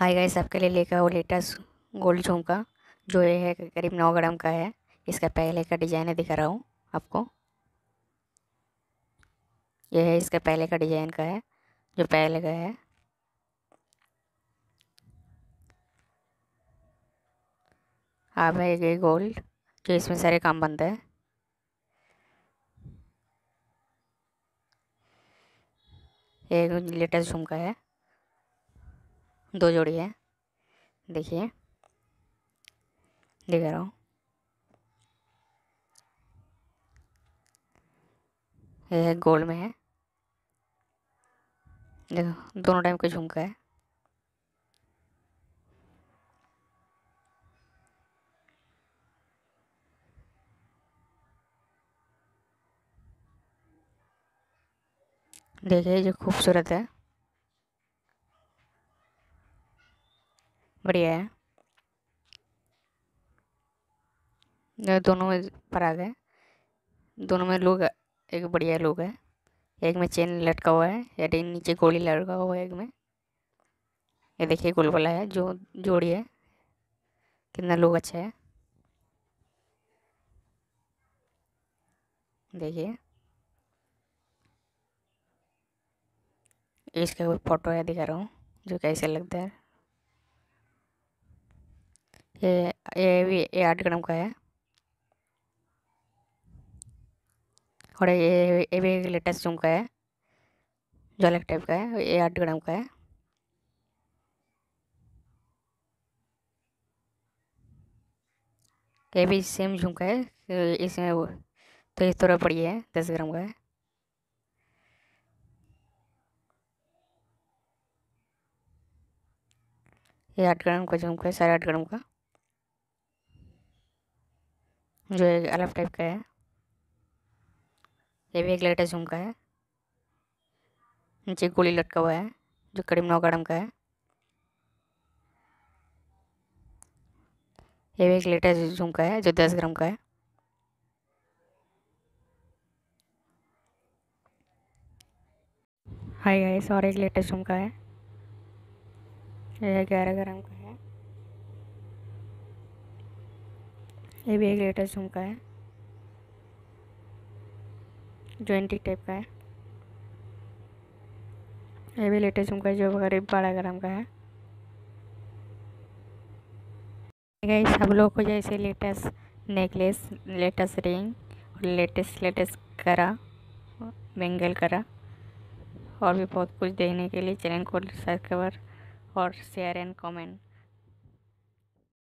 hi guys आपके लिए लेकर आओ लेटेस्ट गोल्ड झुमका जो ये है करीब नौ ग्राम का है इसका पहले का डिज़ाइन दिखा रहा हूँ आपको यह है इसका पहले का डिज़ाइन का है जो पहले का है आप हाँ है ये गोल्ड जो इसमें सारे काम बनते हैं ये लेटेस्ट झुमका है दो जोड़ी है देखिए दिख रहा हूँ यह है गोल्ड में है देखो दोनों टाइम का झुमका है देखिए जो खूबसूरत है बढ़िया है दोनों में फराग है दोनों में लोग एक बढ़िया लोग है एक में चेन लटका हुआ है या नीचे गोली लटका हुआ है एक में ये देखिए गोल वाला है जो जोड़ी है कितना लोग अच्छा है देखिए इसका कोई फोटो है दिखा रहा हूँ जो कैसे लगता है ये ये भी ये आठ ग्राम का है और ये ये भी लेटेस्ट झुमका है जो अलग टाइप का है ये आठ ग्राम का है ये भी सेम झुमका है इसमें वो तो ये थोड़ा बड़ी है दस ग्राम का है ये आठ ग्राम का झुमका है साढ़े आठ ग्राम का जो एक अलग टाइप का है ये भी एक लेटेस्ट जूम का है नीचे गोली लटका हुआ है जो करीम नौगढ़ का है ये भी एक लेटेस्ट जूम का है जो दस ग्राम का है हाय गाइस और एक लेटेस्ट जूम का है यह ग्यारह ग्राम का है ये भी एक लेटेस्ट जूम का है ज्वेंटी टाइप का है ये भी लेटेस्ट जूम का है जो करीब बारह ग्राम का है गई सब लोग को जैसे लेटेस्ट नेकलेस लेटेस्ट रिंग और लेटेस्ट लेटेस्ट करा बेंगल करा और भी बहुत कुछ देखने के लिए चैनल को सब्सक्राइबर और शेयर एंड कमेंट